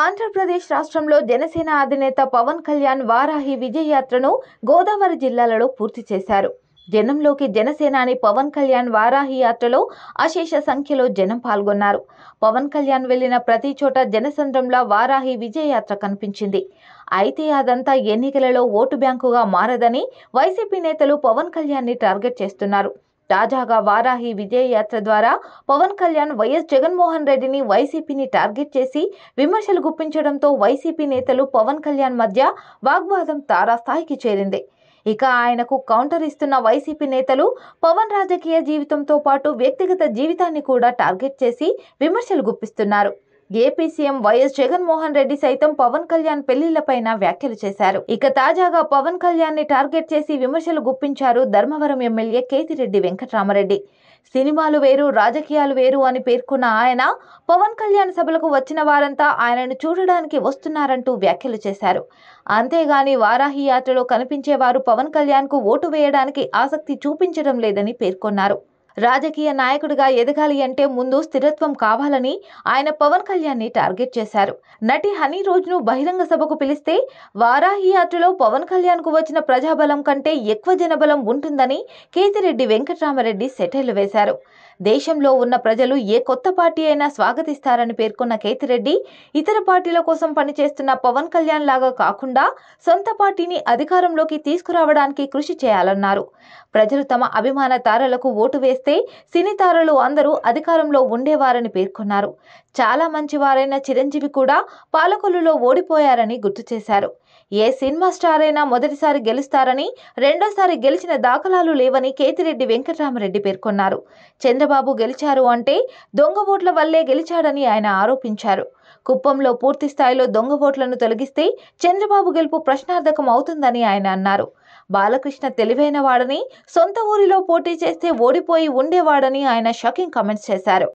ఆంధ్రప్రదేశ్ రాష్ట్రంలో జనసేన అధినేత పవన్ కళ్యాణ్ వారాహి విజయయాత్రను గోదావరి జిల్లాలలో పూర్తి చేశారు జనంలోకి జనసేనాని పవన్ కళ్యాణ్ వారాహి యాత్రలో అశేష సంఖ్యలో జనం పాల్గొన్నారు పవన్ కళ్యాణ్ వెళ్లిన ప్రతి చోట జనసంద్రంలా వారాహి విజయయాత్ర కనిపించింది అయితే అదంతా ఎన్నికలలో ఓటు బ్యాంకుగా మారదని వైసీపీ నేతలు పవన్ ని టార్గెట్ చేస్తున్నారు తాజాగా వారాహి విజయయాత్ర ద్వారా పవన్ కళ్యాణ్ వైఎస్ జగన్మోహన్ రెడ్డిని వైసీపీని టార్గెట్ చేసి విమర్శలు గుప్పించడంతో వైసీపీ నేతలు పవన్ కళ్యాణ్ మధ్య వాగ్వాదం తారాస్థాయికి చేరింది ఇక ఆయనకు కౌంటర్ ఇస్తున్న వైసీపీ నేతలు పవన్ రాజకీయ జీవితంతో పాటు వ్యక్తిగత జీవితాన్ని కూడా టార్గెట్ చేసి విమర్శలు గుప్పిస్తున్నారు AP CM YS Jaganmohan Reddy సైతం పవన్ కళ్యాణ్ పెళ్లిళ్లపైన వ్యాఖ్యలు చేశారు ఇక తాజాగా పవన్ కళ్యాణ్ ని టార్గెట్ చేసి విమర్శలు గుప్పించారు ధర్మవరం ఎమ్మెల్యే కేతిరెడ్డి వెంకటరామరెడ్డి సినిమాలు వేరు రాజకీయాలు వేరు అని పేర్కొన్న ఆయన పవన్ కళ్యాణ్ సభలకు వచ్చిన వారంతా ఆయనను చూడడానికి వస్తున్నారంటూ వ్యాఖ్యలు చేశారు అంతేగాని వారాహి యాత్రలో కనిపించేవారు పవన్ కళ్యాణ్ కు ఓటు వేయడానికి ఆసక్తి చూపించడం లేదని పేర్కొన్నారు రాజకీయ నాయకుడిగా ఎదగాలి అంటే ముందు స్థిరత్వం కావాలని ఆయన పవన్ కళ్యాణ్ టార్గెట్ చేశారు నటి హనీ రోజును బహిరంగ సభకు పిలిస్తే వారాహి యాత్రలో పవన్ కళ్యాణ్ కు వచ్చిన ప్రజాబలం కంటే ఎక్కువ జనబలం ఉంటుందని కేతిరెడ్డి వెంకట్రామరెడ్డి సెటైర్లు వేశారు దేశంలో ఉన్న ప్రజలు ఏ కొత్త పార్టీ అయినా స్వాగతిస్తారని పేర్కొన్న కేతిరెడ్డి ఇతర పార్టీల కోసం పనిచేస్తున్న పవన్ కళ్యాణ్ లాగా కాకుండా సొంత పార్టీని అధికారంలోకి తీసుకురావడానికి కృషి చేయాలన్నారు ప్రజలు తమ అభిమాన తారలకు ఓటు వేస్తే సినీ తారలు అందరూ అధికారంలో ఉండేవారని పేర్కొన్నారు చాలా మంచివారైన చిరంజీవి కూడా పాలకొల్లులో ఓడిపోయారని గుర్తు చేశారు ఏ సినిమా స్టార్ అయినా మొదటిసారి గెలుస్తారని రెండోసారి గెలిచిన దాఖలాలు లేవని కేతిరెడ్డి వెంకటరామరెడ్డి పేర్కొన్నారు చంద్రబాబు చంద్రబాబు గెలిచారు అంటే దొంగ ఓట్ల వల్లే గెలిచాడని ఆయన ఆరోపించారు కుప్పంలో పూర్తి స్థాయిలో దొంగ ఓట్లను తొలగిస్తే చంద్రబాబు గెలుపు ప్రశ్నార్థకం అవుతుందని ఆయన అన్నారు బాలకృష్ణ తెలివైన వాడని సొంత ఊరిలో పోటీ చేస్తే ఓడిపోయి ఉండేవాడని ఆయన షాకింగ్ కామెంట్స్ చేశారు